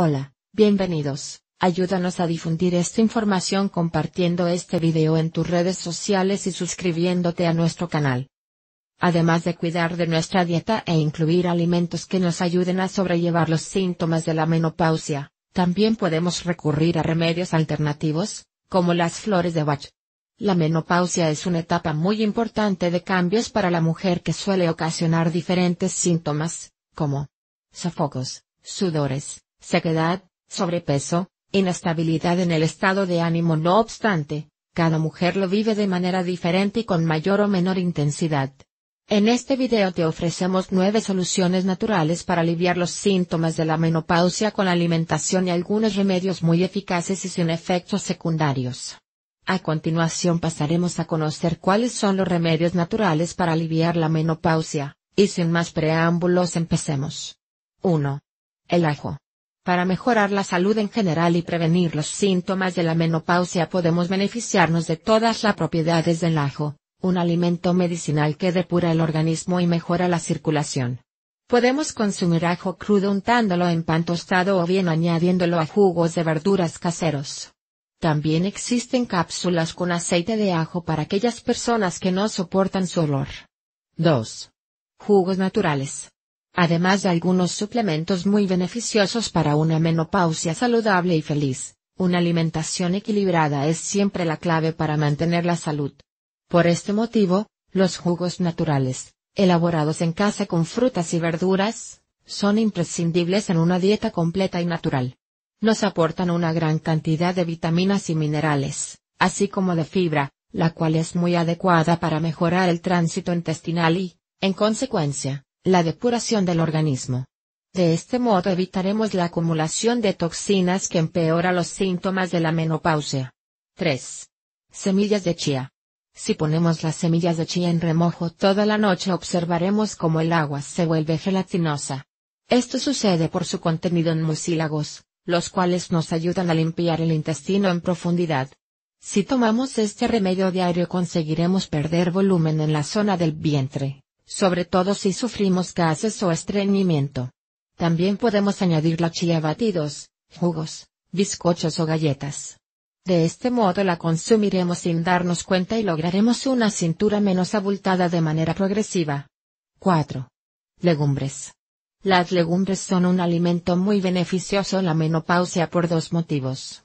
Hola, bienvenidos. Ayúdanos a difundir esta información compartiendo este video en tus redes sociales y suscribiéndote a nuestro canal. Además de cuidar de nuestra dieta e incluir alimentos que nos ayuden a sobrellevar los síntomas de la menopausia, también podemos recurrir a remedios alternativos, como las flores de Bach. La menopausia es una etapa muy importante de cambios para la mujer que suele ocasionar diferentes síntomas, como sofocos, sudores, sequedad, sobrepeso, inestabilidad en el estado de ánimo. No obstante, cada mujer lo vive de manera diferente y con mayor o menor intensidad. En este video te ofrecemos nueve soluciones naturales para aliviar los síntomas de la menopausia con alimentación y algunos remedios muy eficaces y sin efectos secundarios. A continuación pasaremos a conocer cuáles son los remedios naturales para aliviar la menopausia, y sin más preámbulos empecemos. 1. El ajo. Para mejorar la salud en general y prevenir los síntomas de la menopausia podemos beneficiarnos de todas las propiedades del ajo, un alimento medicinal que depura el organismo y mejora la circulación. Podemos consumir ajo crudo untándolo en pan tostado o bien añadiéndolo a jugos de verduras caseros. También existen cápsulas con aceite de ajo para aquellas personas que no soportan su olor. 2. Jugos naturales además de algunos suplementos muy beneficiosos para una menopausia saludable y feliz. Una alimentación equilibrada es siempre la clave para mantener la salud. Por este motivo, los jugos naturales, elaborados en casa con frutas y verduras, son imprescindibles en una dieta completa y natural. Nos aportan una gran cantidad de vitaminas y minerales, así como de fibra, la cual es muy adecuada para mejorar el tránsito intestinal y, en consecuencia, la depuración del organismo. De este modo evitaremos la acumulación de toxinas que empeora los síntomas de la menopausia. 3. Semillas de chía. Si ponemos las semillas de chía en remojo toda la noche observaremos cómo el agua se vuelve gelatinosa. Esto sucede por su contenido en mucílagos, los cuales nos ayudan a limpiar el intestino en profundidad. Si tomamos este remedio diario conseguiremos perder volumen en la zona del vientre sobre todo si sufrimos gases o estreñimiento. También podemos añadir la chía a batidos, jugos, bizcochos o galletas. De este modo la consumiremos sin darnos cuenta y lograremos una cintura menos abultada de manera progresiva. 4. Legumbres. Las legumbres son un alimento muy beneficioso en la menopausia por dos motivos.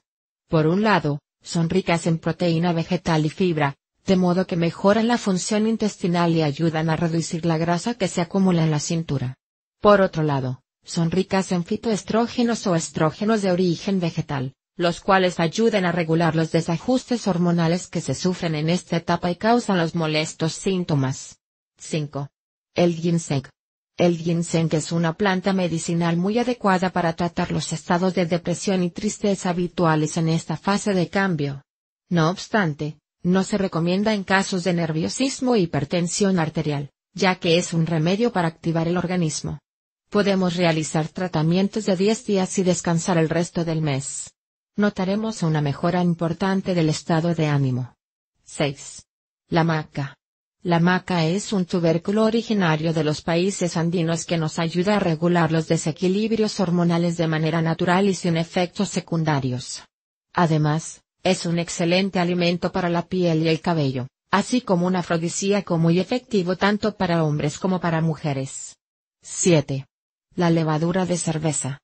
Por un lado, son ricas en proteína vegetal y fibra, de modo que mejoran la función intestinal y ayudan a reducir la grasa que se acumula en la cintura. Por otro lado, son ricas en fitoestrógenos o estrógenos de origen vegetal, los cuales ayudan a regular los desajustes hormonales que se sufren en esta etapa y causan los molestos síntomas. 5. El ginseng. El ginseng es una planta medicinal muy adecuada para tratar los estados de depresión y tristeza habituales en esta fase de cambio. No obstante, no se recomienda en casos de nerviosismo e hipertensión arterial, ya que es un remedio para activar el organismo. Podemos realizar tratamientos de 10 días y descansar el resto del mes. Notaremos una mejora importante del estado de ánimo. 6. La maca. La maca es un tubérculo originario de los países andinos que nos ayuda a regular los desequilibrios hormonales de manera natural y sin efectos secundarios. Además, es un excelente alimento para la piel y el cabello, así como un afrodisíaco muy efectivo tanto para hombres como para mujeres. 7. La levadura de cerveza.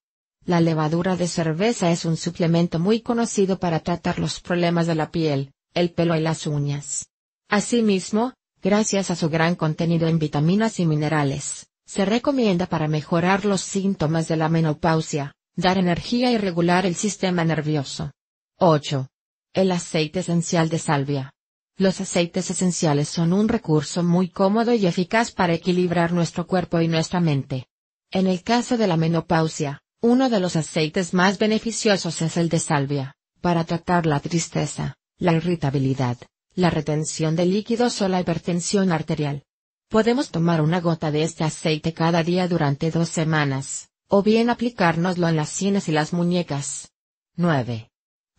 La levadura de cerveza es un suplemento muy conocido para tratar los problemas de la piel, el pelo y las uñas. Asimismo, gracias a su gran contenido en vitaminas y minerales, se recomienda para mejorar los síntomas de la menopausia, dar energía y regular el sistema nervioso. 8. El aceite esencial de salvia. Los aceites esenciales son un recurso muy cómodo y eficaz para equilibrar nuestro cuerpo y nuestra mente. En el caso de la menopausia, uno de los aceites más beneficiosos es el de salvia, para tratar la tristeza, la irritabilidad, la retención de líquidos o la hipertensión arterial. Podemos tomar una gota de este aceite cada día durante dos semanas, o bien aplicárnoslo en las sienes y las muñecas. 9.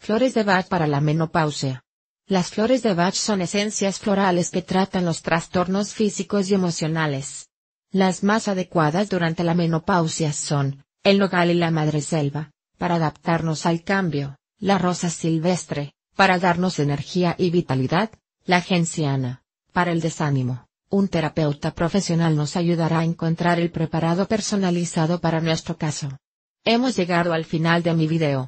Flores de Bach para la menopausia. Las flores de Bach son esencias florales que tratan los trastornos físicos y emocionales. Las más adecuadas durante la menopausia son, el nogal y la madreselva, para adaptarnos al cambio, la rosa silvestre, para darnos energía y vitalidad, la genciana, para el desánimo. Un terapeuta profesional nos ayudará a encontrar el preparado personalizado para nuestro caso. Hemos llegado al final de mi video.